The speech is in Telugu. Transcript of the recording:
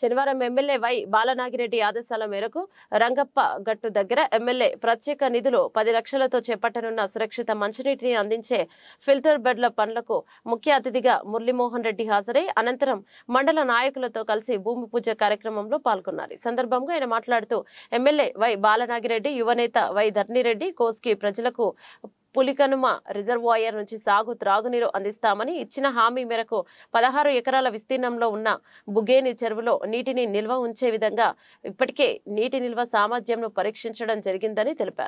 శనివారం ఎమ్మెల్యే వై బాలనాగిరెడ్డి ఆదేశాల మేరకు రంగప్ప గట్టు దగ్గర ఎమ్మెల్యే ప్రత్యేక నిధులు పది లక్షలతో చేపట్టనున్న సురక్షిత మంచినీటిని అందించే ఫిల్టర్ బెడ్ల పనులకు ముఖ్య అతిథిగా మురళీమోహన్ రెడ్డి హాజరై అనంతరం మండల నాయకులతో కలిసి భూమి పూజ కార్యక్రమంలో పాల్గొన్నారు ఈ సందర్భంగా ఆయన మాట్లాడుతూ ఎమ్మెల్యే వై బాలనాగిరెడ్డి యువనేత వై ధర్నిరెడ్డి కోస్కి ప్రజలకు పులికనుమ రిజర్వాయర్ నుంచి సాగు త్రాగునీరు అందిస్తామని ఇచ్చిన హామీ మేరకు పదహారు ఎకరాల విస్తీర్ణంలో ఉన్న బుగేని చెరువులో నీటిని నిల్వ ఉంచే విధంగా ఇప్పటికే నీటి నిల్వ సామర్థ్యంను పరీక్షించడం జరిగిందని తెలిపారు